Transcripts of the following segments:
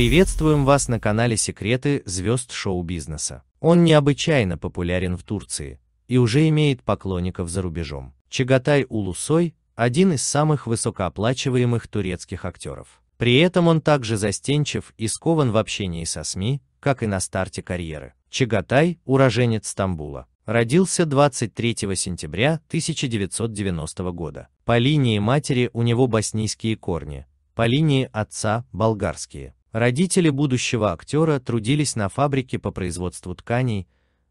Приветствуем вас на канале Секреты звезд шоу-бизнеса. Он необычайно популярен в Турции и уже имеет поклонников за рубежом. Чагатай Улусой – один из самых высокооплачиваемых турецких актеров. При этом он также застенчив и скован в общении со СМИ, как и на старте карьеры. Чагатай – уроженец Стамбула. Родился 23 сентября 1990 года. По линии матери у него боснийские корни, по линии отца – болгарские. Родители будущего актера трудились на фабрике по производству тканей,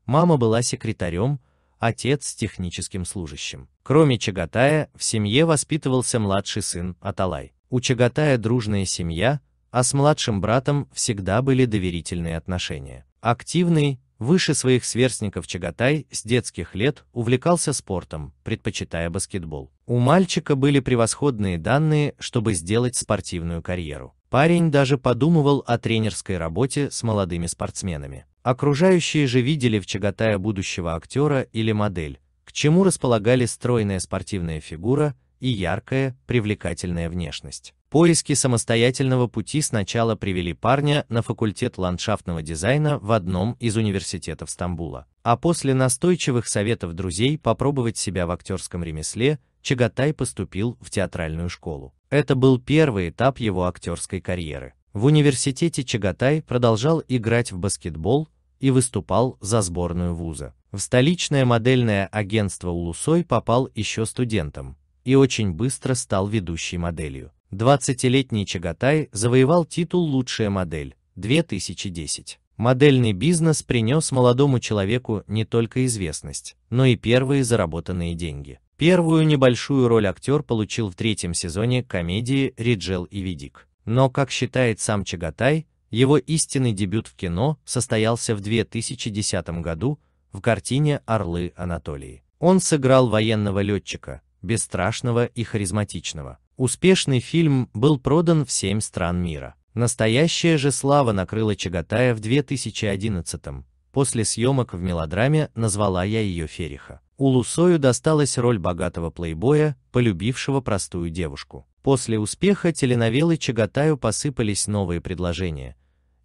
мама была секретарем, отец – техническим служащим. Кроме Чагатая, в семье воспитывался младший сын Аталай. У Чагатая дружная семья, а с младшим братом всегда были доверительные отношения. Активный, выше своих сверстников Чагатай с детских лет увлекался спортом, предпочитая баскетбол. У мальчика были превосходные данные, чтобы сделать спортивную карьеру. Парень даже подумывал о тренерской работе с молодыми спортсменами. Окружающие же видели в Чагатая будущего актера или модель, к чему располагали стройная спортивная фигура и яркая, привлекательная внешность. Поиски самостоятельного пути сначала привели парня на факультет ландшафтного дизайна в одном из университетов Стамбула, а после настойчивых советов друзей попробовать себя в актерском ремесле, Чагатай поступил в театральную школу. Это был первый этап его актерской карьеры. В университете Чагатай продолжал играть в баскетбол и выступал за сборную вуза. В столичное модельное агентство Улусой попал еще студентом и очень быстро стал ведущей моделью. 20-летний Чагатай завоевал титул «Лучшая модель» 2010. Модельный бизнес принес молодому человеку не только известность, но и первые заработанные деньги. Первую небольшую роль актер получил в третьем сезоне комедии «Риджел и Видик". Но, как считает сам Чагатай, его истинный дебют в кино состоялся в 2010 году в картине «Орлы Анатолии». Он сыграл военного летчика, бесстрашного и харизматичного. Успешный фильм был продан в семь стран мира. Настоящая же слава накрыла Чагатая в 2011 после съемок в мелодраме «Назвала я ее Фериха». Улусою досталась роль богатого плейбоя, полюбившего простую девушку. После успеха теленовелы Чагатаю посыпались новые предложения.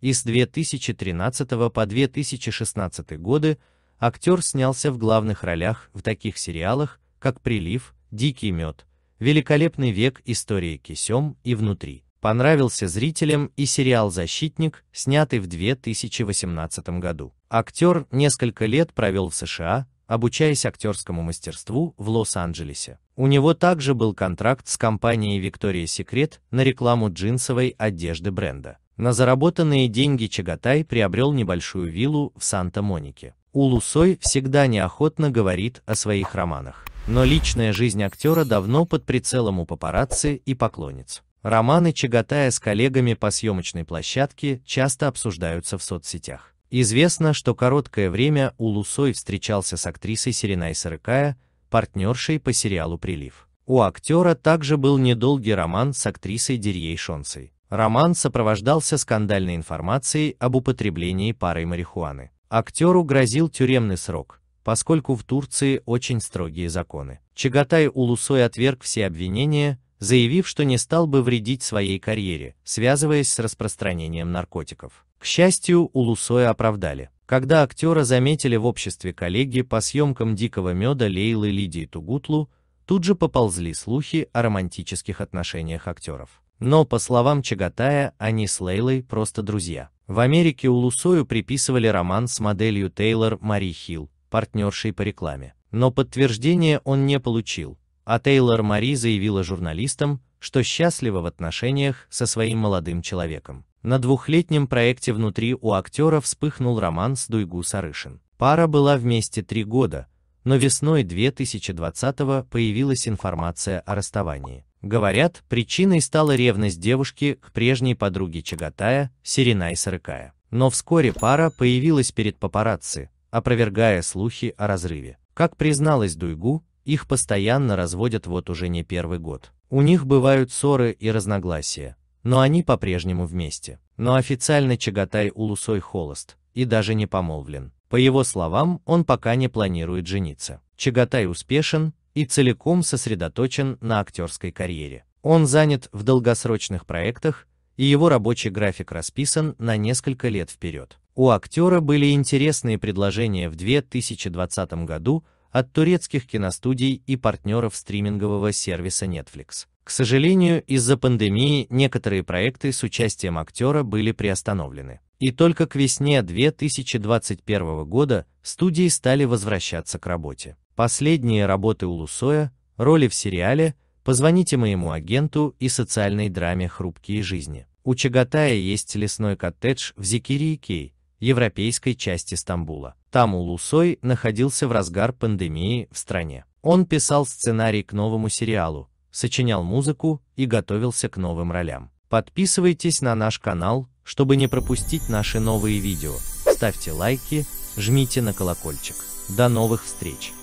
И с 2013 по 2016 годы актер снялся в главных ролях в таких сериалах, как «Прилив», «Дикий мед», «Великолепный век. Истории кисем» и «Внутри». Понравился зрителям и сериал «Защитник», снятый в 2018 году. Актер несколько лет провел в США, обучаясь актерскому мастерству в Лос-Анджелесе. У него также был контракт с компанией Victoria's Secret на рекламу джинсовой одежды бренда. На заработанные деньги Чагатай приобрел небольшую виллу в Санта-Монике. Улусой всегда неохотно говорит о своих романах. Но личная жизнь актера давно под прицелом у папарацци и поклонниц. Романы Чагатая с коллегами по съемочной площадке часто обсуждаются в соцсетях. Известно, что короткое время Улусой встречался с актрисой Серенай Сарыкая, партнершей по сериалу «Прилив». У актера также был недолгий роман с актрисой Дирьей Шонцей. Роман сопровождался скандальной информацией об употреблении парой марихуаны. Актеру грозил тюремный срок, поскольку в Турции очень строгие законы. Чагатай Улусой отверг все обвинения, заявив, что не стал бы вредить своей карьере, связываясь с распространением наркотиков. К счастью, Улусоя оправдали. Когда актера заметили в обществе коллеги по съемкам «Дикого меда» Лейлы Лидии Тугутлу, тут же поползли слухи о романтических отношениях актеров. Но, по словам Чагатая, они с Лейлой просто друзья. В Америке Улусою приписывали роман с моделью Тейлор Мари Хилл, партнершей по рекламе. Но подтверждения он не получил, а Тейлор Мари заявила журналистам, что счастлива в отношениях со своим молодым человеком. На двухлетнем проекте «Внутри» у актера вспыхнул роман с Дуйгу Сарышин. Пара была вместе три года, но весной 2020-го появилась информация о расставании. Говорят, причиной стала ревность девушки к прежней подруге Чагатая, Серенай Сарыкая. Но вскоре пара появилась перед папарацци, опровергая слухи о разрыве. Как призналась Дуйгу, их постоянно разводят вот уже не первый год. У них бывают ссоры и разногласия, но они по-прежнему вместе. Но официально Чагатай Улусой холост и даже не помолвлен. По его словам, он пока не планирует жениться. Чагатай успешен и целиком сосредоточен на актерской карьере. Он занят в долгосрочных проектах, и его рабочий график расписан на несколько лет вперед. У актера были интересные предложения в 2020 году от турецких киностудий и партнеров стримингового сервиса Netflix. К сожалению, из-за пандемии некоторые проекты с участием актера были приостановлены. И только к весне 2021 года студии стали возвращаться к работе. Последние работы Улусоя, роли в сериале «Позвоните моему агенту» и социальной драме «Хрупкие жизни». У Чагатая есть лесной коттедж в Зикирии-Кей, европейской части Стамбула. Там Улусой находился в разгар пандемии в стране. Он писал сценарий к новому сериалу, сочинял музыку и готовился к новым ролям. Подписывайтесь на наш канал, чтобы не пропустить наши новые видео. Ставьте лайки, жмите на колокольчик. До новых встреч!